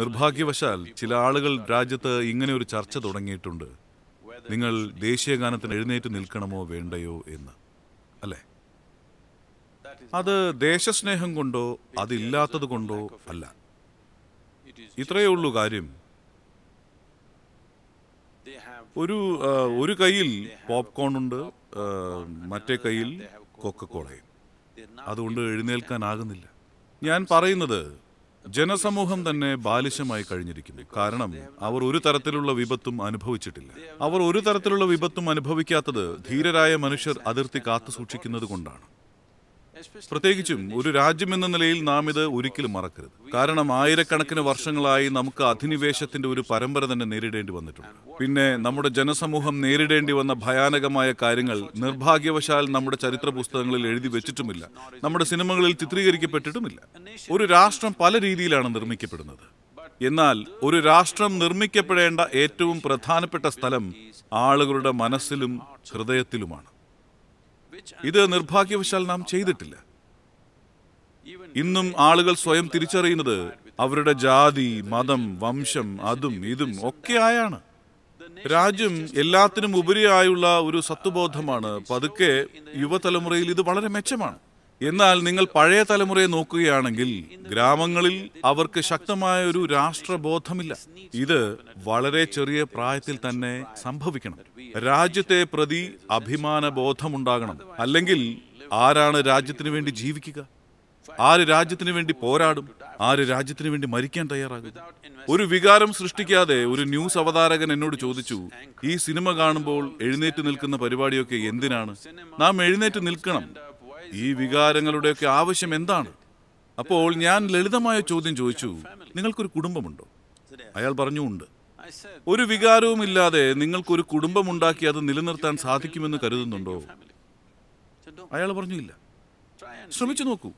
നിർഭാഗ്യവശാൽ ചില ആളുകൾ രാജ്യത്ത് ഇങ്ങനെ ഒരു ചർച്ച തുടങ്ങിയിട്ടുണ്ട് നിങ്ങൾ ദേശീയ ഗാനത്തിന് എഴുന്നേറ്റ് നിൽക്കണമോ വേണ്ടയോ എന്ന് അല്ലേ അത് ദേശസ്നേഹം കൊണ്ടോ അതില്ലാത്തത് കൊണ്ടോ അല്ല ഇത്രയേ ഉള്ളൂ കാര്യം ഒരു ഒരു കയ്യിൽ പോപ്കോൺ ഉണ്ട് മറ്റേ കയ്യിൽ കൊക്കക്കോളയും അതുകൊണ്ട് എഴുന്നേൽക്കാനാകുന്നില്ല ഞാൻ പറയുന്നത് ജനസമൂഹം തന്നെ ബാലിശമായി കഴിഞ്ഞിരിക്കുന്നു കാരണം അവർ ഒരു തരത്തിലുള്ള വിപത്തും അനുഭവിച്ചിട്ടില്ല അവർ ഒരു തരത്തിലുള്ള വിപത്തും അനുഭവിക്കാത്തത് ധീരരായ മനുഷ്യർ അതിർത്തി കാത്തു സൂക്ഷിക്കുന്നത് കൊണ്ടാണ് പ്രത്യേകിച്ചും ഒരു രാജ്യമെന്ന നിലയിൽ നാം ഇത് ഒരിക്കലും മറക്കരുത് കാരണം ആയിരക്കണക്കിന് വർഷങ്ങളായി നമുക്ക് അധിനിവേശത്തിന്റെ ഒരു പരമ്പര തന്നെ നേരിടേണ്ടി വന്നിട്ടുണ്ട് പിന്നെ നമ്മുടെ ജനസമൂഹം നേരിടേണ്ടി വന്ന ഭയാനകമായ കാര്യങ്ങൾ നിർഭാഗ്യവശാൽ നമ്മുടെ ചരിത്ര പുസ്തകങ്ങളിൽ എഴുതി വെച്ചിട്ടുമില്ല നമ്മുടെ സിനിമകളിൽ ചിത്രീകരിക്കപ്പെട്ടിട്ടുമില്ല ഒരു രാഷ്ട്രം പല രീതിയിലാണ് നിർമ്മിക്കപ്പെടുന്നത് എന്നാൽ ഒരു രാഷ്ട്രം നിർമ്മിക്കപ്പെടേണ്ട ഏറ്റവും പ്രധാനപ്പെട്ട സ്ഥലം ആളുകളുടെ മനസ്സിലും ഹൃദയത്തിലുമാണ് ഇത് നിർഭാഗ്യവശാൽ നാം ചെയ്തിട്ടില്ല ഇന്നും ആളുകൾ സ്വയം തിരിച്ചറിയുന്നത് അവരുടെ ജാതി മതം വംശം അതും ഇതും ഒക്കെ ആയാണ് രാജ്യം എല്ലാത്തിനും ഉപരിയായുള്ള ഒരു സത്വബോധമാണ് പതുക്കെ യുവതലമുറയിൽ ഇത് വളരെ മെച്ചമാണ് എന്നാൽ നിങ്ങൾ പഴയ തലമുറയെ നോക്കുകയാണെങ്കിൽ ഗ്രാമങ്ങളിൽ അവർക്ക് ശക്തമായ ഒരു രാഷ്ട്രബോധമില്ല ഇത് വളരെ ചെറിയ പ്രായത്തിൽ തന്നെ സംഭവിക്കണം രാജ്യത്തെ പ്രതി അഭിമാന ബോധമുണ്ടാകണം അല്ലെങ്കിൽ ആരാണ് രാജ്യത്തിന് വേണ്ടി ജീവിക്കുക ആര് രാജ്യത്തിന് വേണ്ടി പോരാടും ആര് രാജ്യത്തിന് വേണ്ടി മരിക്കാൻ തയ്യാറാകും ഒരു വികാരം സൃഷ്ടിക്കാതെ ഒരു ന്യൂസ് അവതാരകൻ എന്നോട് ചോദിച്ചു ഈ സിനിമ കാണുമ്പോൾ എഴുന്നേറ്റ് നിൽക്കുന്ന പരിപാടിയൊക്കെ എന്തിനാണ് നാം എഴുന്നേറ്റ് നിൽക്കണം ഈ വികാരങ്ങളുടെയൊക്കെ ആവശ്യം എന്താണ് അപ്പോൾ ഞാൻ ലളിതമായ ചോദ്യം ചോദിച്ചു നിങ്ങൾക്കൊരു കുടുംബമുണ്ടോ അയാൾ പറഞ്ഞു ഉണ്ട് ഒരു വികാരവും ഇല്ലാതെ നിങ്ങൾക്കൊരു കുടുംബമുണ്ടാക്കി അത് നിലനിർത്താൻ സാധിക്കുമെന്ന് കരുതുന്നുണ്ടോ അയാൾ പറഞ്ഞു ഇല്ല ശ്രമിച്ചു നോക്കൂ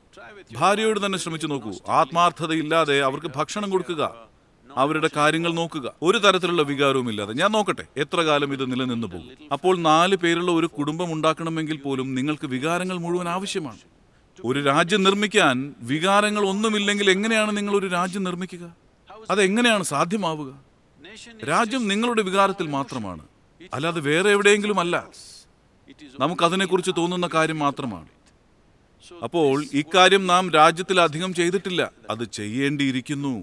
ഭാര്യയോട് തന്നെ ശ്രമിച്ചു നോക്കൂ ആത്മാർത്ഥത ഇല്ലാതെ അവർക്ക് ഭക്ഷണം കൊടുക്കുക അവരുടെ കാര്യങ്ങൾ നോക്കുക ഒരു തരത്തിലുള്ള വികാരവും ഇല്ലാതെ ഞാൻ നോക്കട്ടെ എത്ര കാലം ഇത് നിലനിന്ന് പോകും അപ്പോൾ നാല് പേരുള്ള ഒരു കുടുംബം ഉണ്ടാക്കണമെങ്കിൽ പോലും നിങ്ങൾക്ക് വികാരങ്ങൾ മുഴുവൻ ആവശ്യമാണ് ഒരു രാജ്യം നിർമ്മിക്കാൻ വികാരങ്ങൾ ഒന്നുമില്ലെങ്കിൽ എങ്ങനെയാണ് നിങ്ങൾ ഒരു രാജ്യം നിർമ്മിക്കുക അതെങ്ങനെയാണ് സാധ്യമാവുക രാജ്യം നിങ്ങളുടെ വികാരത്തിൽ മാത്രമാണ് അല്ലാതെ വേറെ എവിടെയെങ്കിലും അല്ല നമുക്കതിനെക്കുറിച്ച് തോന്നുന്ന കാര്യം മാത്രമാണ് അപ്പോൾ ഇക്കാര്യം നാം രാജ്യത്തിൽ അധികം ചെയ്തിട്ടില്ല അത് ചെയ്യേണ്ടിയിരിക്കുന്നു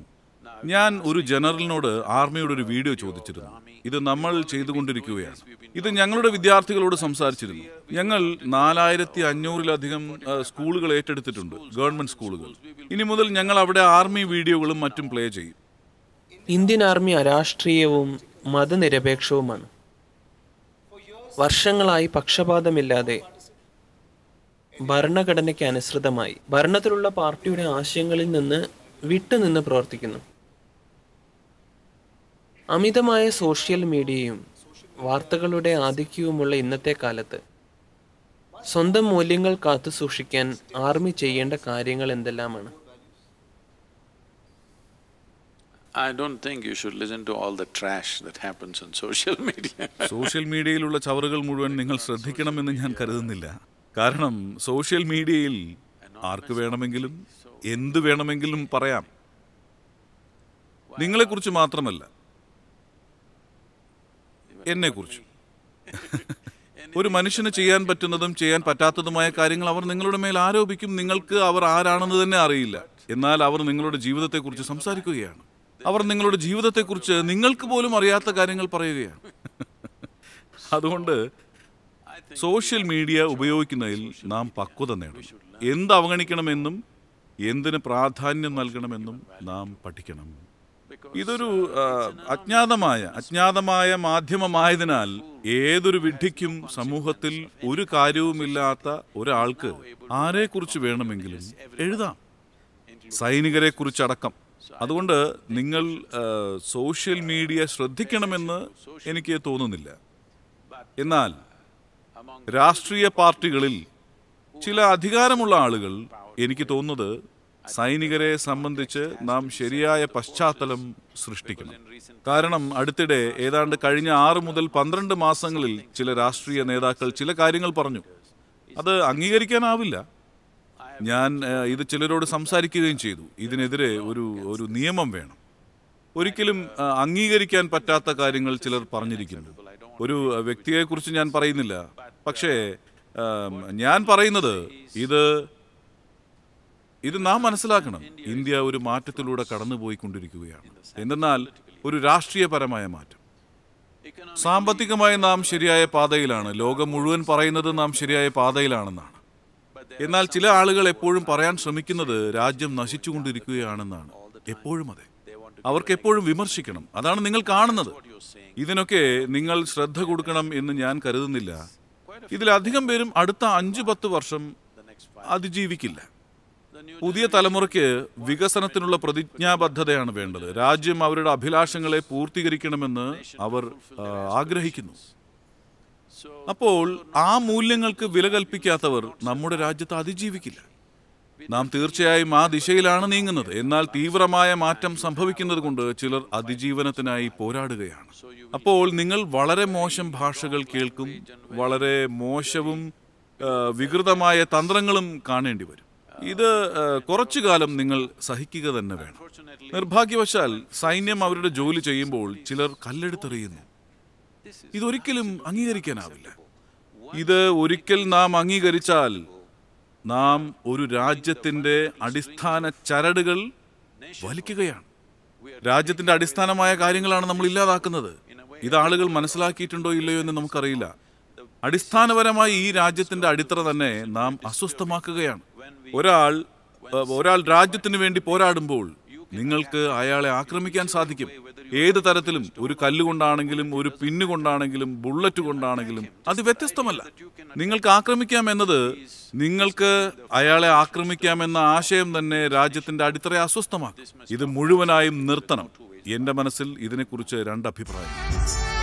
ഞാൻ ഒരു ജനറലിനോട് ആർമിയുടെ ഒരു വീഡിയോ ചോദിച്ചിരുന്നു ഇത് നമ്മൾ ചെയ്തുകൊണ്ടിരിക്കുകയാണ് ഇത് ഞങ്ങളുടെ വിദ്യാർത്ഥികളോട് സംസാരിച്ചിരുന്നു ഞങ്ങൾ നാലായിരത്തി അഞ്ഞൂറിലധികം സ്കൂളുകൾ ഏറ്റെടുത്തിട്ടുണ്ട് ഗവൺമെന്റ് സ്കൂളുകൾ ഇനി മുതൽ ഞങ്ങൾ അവിടെ ആർമി വീഡിയോകളും മറ്റും പ്ലേ ചെയ്യും ഇന്ത്യൻ ആർമി അരാഷ്ട്രീയവും മതനിരപേക്ഷവുമാണ് വർഷങ്ങളായി പക്ഷപാതമില്ലാതെ ഭരണഘടനയ്ക്ക് അനുസൃതമായി ഭരണത്തിലുള്ള പാർട്ടിയുടെ ആശയങ്ങളിൽ നിന്ന് വിട്ടുനിന്ന് പ്രവർത്തിക്കുന്നു അമിതമായ സോഷ്യൽ മീഡിയയും വാർത്തകളുടെ ആധിക്യവുമുള്ള ഇന്നത്തെ കാലത്ത് സ്വന്തം മൂല്യങ്ങൾ കാത്തു സൂക്ഷിക്കാൻ ആർമി ചെയ്യേണ്ട കാര്യങ്ങൾ എന്തെല്ലാമാണ് I don't think you should listen to all the trash that happens on social media social മീഡിയയിലുള്ള ചവറുകൾ മുഴുവൻ നിങ്ങൾ ശ്രദ്ധിക്കണമെന്ന് ഞാൻ കരുതുന്നില്ല കാരണം സോഷ്യൽ മീഡിയയിൽ ആർക്ക് വേണമെങ്കിലും എന്ത് വേണമെങ്കിലും പറയാം നിങ്ങളെക്കുറിച്ച് മാത്രമല്ല കുറിച്ച് ഒരു മനുഷ്യന് ചെയ്യാൻ പറ്റുന്നതും ചെയ്യാൻ പറ്റാത്തതുമായ കാര്യങ്ങൾ അവർ നിങ്ങളുടെ മേൽ ആരോപിക്കും നിങ്ങൾക്ക് അവർ ആരാണെന്ന് തന്നെ അറിയില്ല എന്നാൽ അവർ നിങ്ങളുടെ ജീവിതത്തെക്കുറിച്ച് സംസാരിക്കുകയാണ് അവർ നിങ്ങളുടെ ജീവിതത്തെക്കുറിച്ച് നിങ്ങൾക്ക് പോലും അറിയാത്ത കാര്യങ്ങൾ പറയുകയാണ് അതുകൊണ്ട് സോഷ്യൽ മീഡിയ ഉപയോഗിക്കുന്നതിൽ നാം പക്വത നേടും എന്ത് അവഗണിക്കണമെന്നും എന്തിന് പ്രാധാന്യം നൽകണമെന്നും നാം പഠിക്കണം ഇതൊരു അജ്ഞാതമായ അജ്ഞാതമായ മാധ്യമമായതിനാൽ ഏതൊരു വിഡ്ഢിക്കും സമൂഹത്തിൽ ഒരു കാര്യവുമില്ലാത്ത ഒരാൾക്ക് ആരെക്കുറിച്ച് വേണമെങ്കിലും എഴുതാം സൈനികരെ കുറിച്ചടക്കം അതുകൊണ്ട് നിങ്ങൾ സോഷ്യൽ മീഡിയ ശ്രദ്ധിക്കണമെന്ന് എനിക്ക് തോന്നുന്നില്ല എന്നാൽ രാഷ്ട്രീയ പാർട്ടികളിൽ ചില അധികാരമുള്ള ആളുകൾ എനിക്ക് തോന്നുന്നത് സൈനികരെ സംബന്ധിച്ച് നാം ശരിയായ പശ്ചാത്തലം സൃഷ്ടിക്കണം കാരണം അടുത്തിടെ ഏതാണ്ട് കഴിഞ്ഞ ആറ് മുതൽ പന്ത്രണ്ട് മാസങ്ങളിൽ ചില രാഷ്ട്രീയ നേതാക്കൾ ചില കാര്യങ്ങൾ പറഞ്ഞു അത് അംഗീകരിക്കാനാവില്ല ഞാൻ ഇത് ചിലരോട് സംസാരിക്കുകയും ചെയ്തു ഇതിനെതിരെ ഒരു ഒരു നിയമം വേണം ഒരിക്കലും അംഗീകരിക്കാൻ പറ്റാത്ത കാര്യങ്ങൾ ചിലർ പറഞ്ഞിരിക്കുന്നു ഒരു വ്യക്തിയെക്കുറിച്ച് ഞാൻ പറയുന്നില്ല പക്ഷേ ഞാൻ പറയുന്നത് ഇത് ഇത് നാം മനസ്സിലാക്കണം ഇന്ത്യ ഒരു മാറ്റത്തിലൂടെ കടന്നുപോയിക്കൊണ്ടിരിക്കുകയാണ് എന്തെന്നാൽ ഒരു രാഷ്ട്രീയപരമായ മാറ്റം സാമ്പത്തികമായി നാം ശരിയായ പാതയിലാണ് ലോകം മുഴുവൻ പറയുന്നത് നാം ശരിയായ പാതയിലാണെന്നാണ് എന്നാൽ ചില ആളുകൾ എപ്പോഴും പറയാൻ ശ്രമിക്കുന്നത് രാജ്യം നശിച്ചുകൊണ്ടിരിക്കുകയാണെന്നാണ് എപ്പോഴും അതെ അവർക്ക് എപ്പോഴും വിമർശിക്കണം അതാണ് നിങ്ങൾ കാണുന്നത് ഇതിനൊക്കെ നിങ്ങൾ ശ്രദ്ധ കൊടുക്കണം എന്ന് ഞാൻ കരുതുന്നില്ല ഇതിലധികം പേരും അടുത്ത അഞ്ചു പത്ത് വർഷം അതിജീവിക്കില്ല പുതിയ തലമുറയ്ക്ക് വികസനത്തിനുള്ള പ്രതിജ്ഞാബദ്ധതയാണ് വേണ്ടത് രാജ്യം അവരുടെ അഭിലാഷങ്ങളെ പൂർത്തീകരിക്കണമെന്ന് അവർ ആഗ്രഹിക്കുന്നു അപ്പോൾ ആ മൂല്യങ്ങൾക്ക് വില കൽപ്പിക്കാത്തവർ നമ്മുടെ രാജ്യത്ത് അതിജീവിക്കില്ല നാം തീർച്ചയായും ആ ദിശയിലാണ് നീങ്ങുന്നത് എന്നാൽ തീവ്രമായ മാറ്റം സംഭവിക്കുന്നത് കൊണ്ട് ചിലർ അതിജീവനത്തിനായി പോരാടുകയാണ് അപ്പോൾ നിങ്ങൾ വളരെ മോശം ഭാഷകൾ കേൾക്കും വളരെ മോശവും വികൃതമായ തന്ത്രങ്ങളും കാണേണ്ടി വരും ഇത് കുറച്ചു കാലം നിങ്ങൾ സഹിക്കുക തന്നെ വേണം നിർഭാഗ്യവശാൽ സൈന്യം അവരുടെ ജോലി ചെയ്യുമ്പോൾ ചിലർ കല്ലെടുത്തെറിയുന്നു ഇതൊരിക്കലും അംഗീകരിക്കാനാവില്ല ഇത് ഒരിക്കൽ നാം അംഗീകരിച്ചാൽ നാം ഒരു രാജ്യത്തിൻ്റെ അടിസ്ഥാന ചരടുകൾ വലിക്കുകയാണ് രാജ്യത്തിൻ്റെ അടിസ്ഥാനമായ കാര്യങ്ങളാണ് നമ്മൾ ഇല്ലാതാക്കുന്നത് ഇത് ആളുകൾ മനസ്സിലാക്കിയിട്ടുണ്ടോ ഇല്ലയോ എന്ന് നമുക്കറിയില്ല അടിസ്ഥാനപരമായി ഈ രാജ്യത്തിൻ്റെ അടിത്തറ തന്നെ നാം അസ്വസ്ഥമാക്കുകയാണ് ഒരാൾ ഒരാൾ രാജ്യത്തിന് വേണ്ടി പോരാടുമ്പോൾ നിങ്ങൾക്ക് അയാളെ ആക്രമിക്കാൻ സാധിക്കും ഏത് തരത്തിലും ഒരു കല്ലുകൊണ്ടാണെങ്കിലും ഒരു പിന്നുകൊണ്ടാണെങ്കിലും ബുള്ളറ്റ് കൊണ്ടാണെങ്കിലും അത് വ്യത്യസ്തമല്ല നിങ്ങൾക്ക് ആക്രമിക്കാം എന്നത് നിങ്ങൾക്ക് അയാളെ ആക്രമിക്കാമെന്ന ആശയം തന്നെ രാജ്യത്തിന്റെ അടിത്തറയെ അസ്വസ്ഥമാക്കും ഇത് മുഴുവനായും നിർത്തണം എന്റെ മനസ്സിൽ ഇതിനെക്കുറിച്ച് രണ്ട് അഭിപ്രായം